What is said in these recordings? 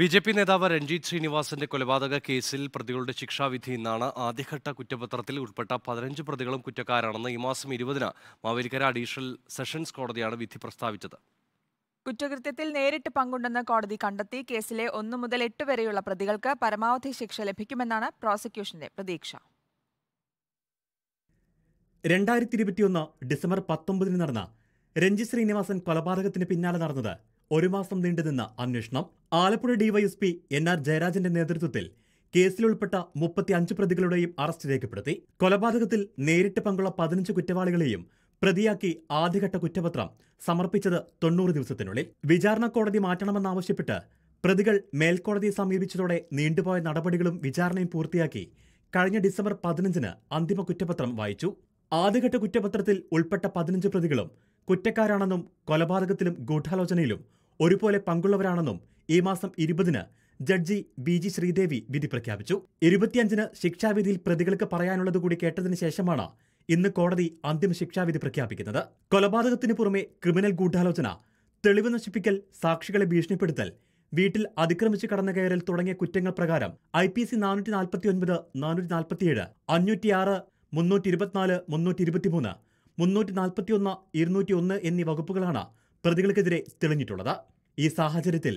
B J P നേതാവ് രഞ്ജിത് ശ്രീനിവാസന്റെ കൊലപാതക കേസിൽ പ്രതികളുടെ ശിക്ഷാവിധി ഇന്നാണ് ആദ്യഘട്ട കുറ്റപത്രത്തിൽ ഉൾപ്പെട്ട പതിനഞ്ച് പ്രതികളും കുറ്റക്കാരാണെന്ന് ഈ മാസം ഇരുപതിന് മാവേലിക്കര അഡീഷണൽ സെഷൻസ് കോടതിയാണ് വിധി പ്രസ്താവിച്ചത് കുറ്റകൃത്യത്തിൽ നേരിട്ട് പങ്കുണ്ടെന്ന് കോടതി കണ്ടെത്തി കേസിലെ ഒന്നു മുതൽ എട്ട് വരെയുള്ള പ്രതികൾക്ക് പരമാവധി ശിക്ഷ ലഭിക്കുമെന്നാണ് പ്രോസിക്യൂഷന്റെ പ്രതീക്ഷ രണ്ടായിരത്തി ഇരുപത്തിയൊന്ന് ഡിസംബർ പത്തൊമ്പതിന് നടന്ന രഞ്ജിത് ശ്രീനിവാസൻ കൊലപാതകത്തിന് പിന്നാലെ നടന്നത് ഒരു മാസം നീണ്ടുനിന്ന അന്വേഷണം ആലപ്പുഴ ഡിവൈഎസ്പി എൻ ആർ ജയരാജന്റെ നേതൃത്വത്തിൽ കേസിലുൾപ്പെട്ട മുപ്പത്തി അഞ്ച് പ്രതികളുടെയും അറസ്റ്റ് രേഖപ്പെടുത്തി കൊലപാതകത്തിൽ നേരിട്ട് പങ്കുള്ള പതിനഞ്ച് കുറ്റവാളികളെയും പ്രതിയാക്കി ആദ്യഘട്ട കുറ്റപത്രം സമർപ്പിച്ചത് തൊണ്ണൂറ് ദിവസത്തിനുള്ളിൽ വിചാരണ കോടതി മാറ്റണമെന്നാവശ്യപ്പെട്ട് പ്രതികൾ മേൽക്കോടതിയെ സമീപിച്ചതോടെ നീണ്ടുപോയ നടപടികളും വിചാരണയും പൂർത്തിയാക്കി കഴിഞ്ഞ ഡിസംബർ പതിനഞ്ചിന് അന്തിമ കുറ്റപത്രം വായിച്ചു ആദ്യഘട്ട കുറ്റപത്രത്തിൽ ഉൾപ്പെട്ട പതിനഞ്ച് പ്രതികളും കുറ്റക്കാരാണെന്നും കൊലപാതകത്തിലും ഗൂഢാലോചനയിലും ഒരുപോലെ പങ്കുള്ളവരാണെന്നും ഈ മാസം ഇരുപതിന് ജഡ്ജി ബി ജി ശ്രീദേവി വിധി പ്രഖ്യാപിച്ചു ഇരുപത്തിയഞ്ചിന് ശിക്ഷാവിധിയിൽ പ്രതികൾക്ക് പറയാനുള്ളത് കൂടി കേട്ടതിന് ശേഷമാണ് ഇന്ന് കോടതി അന്തിമ ശിക്ഷാവിധി പ്രഖ്യാപിക്കുന്നത് കൊലപാതകത്തിന് പുറമെ ക്രിമിനൽ ഗൂഢാലോചന തെളിവ് നശിപ്പിക്കൽ സാക്ഷികളെ ഭീഷണിപ്പെടുത്തൽ വീട്ടിൽ അതിക്രമിച്ച് കടന്നുകയറൽ തുടങ്ങിയ കുറ്റങ്ങൾ പ്രകാരം ഐ പി സി നാനൂറ്റി നാൽപ്പത്തി ഒൻപത് നാനൂറ്റി നാൽപ്പത്തിയേഴ് അഞ്ഞൂറ്റി ആറ് മുന്നൂറ്റി ഇരുപത്തിനാല് മുന്നൂറ്റി ഇരുപത്തിമൂന്ന് മുന്നൂറ്റി നാൽപ്പത്തിയൊന്ന് ഇരുന്നൂറ്റി ഒന്ന് എന്നീ വകുപ്പുകളാണ് പ്രതികൾക്കെതിരെ തെളിഞ്ഞിട്ടുള്ളത് ഈ സാഹചര്യത്തിൽ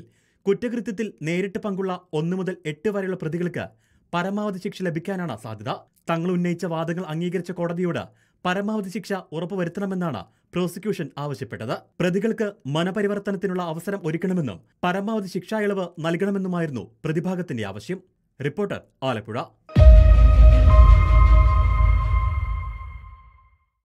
കുറ്റകൃത്യത്തിൽ നേരിട്ട് പങ്കുള്ള ഒന്നു മുതൽ എട്ട് വരെയുള്ള പ്രതികൾക്ക് പരമാവധി ശിക്ഷ ലഭിക്കാനാണ് സാധ്യത തങ്ങൾ ഉന്നയിച്ച വാദങ്ങൾ അംഗീകരിച്ച കോടതിയോട് പരമാവധി ശിക്ഷ ഉറപ്പുവരുത്തണമെന്നാണ് പ്രോസിക്യൂഷൻ ആവശ്യപ്പെട്ടത് പ്രതികൾക്ക് മനപരിവർത്തനത്തിനുള്ള അവസരം ഒരുക്കണമെന്നും പരമാവധി ശിക്ഷാ ഇളവ് നൽകണമെന്നുമായിരുന്നു പ്രതിഭാഗത്തിന്റെ ആവശ്യം റിപ്പോർട്ടർ ആലപ്പുഴ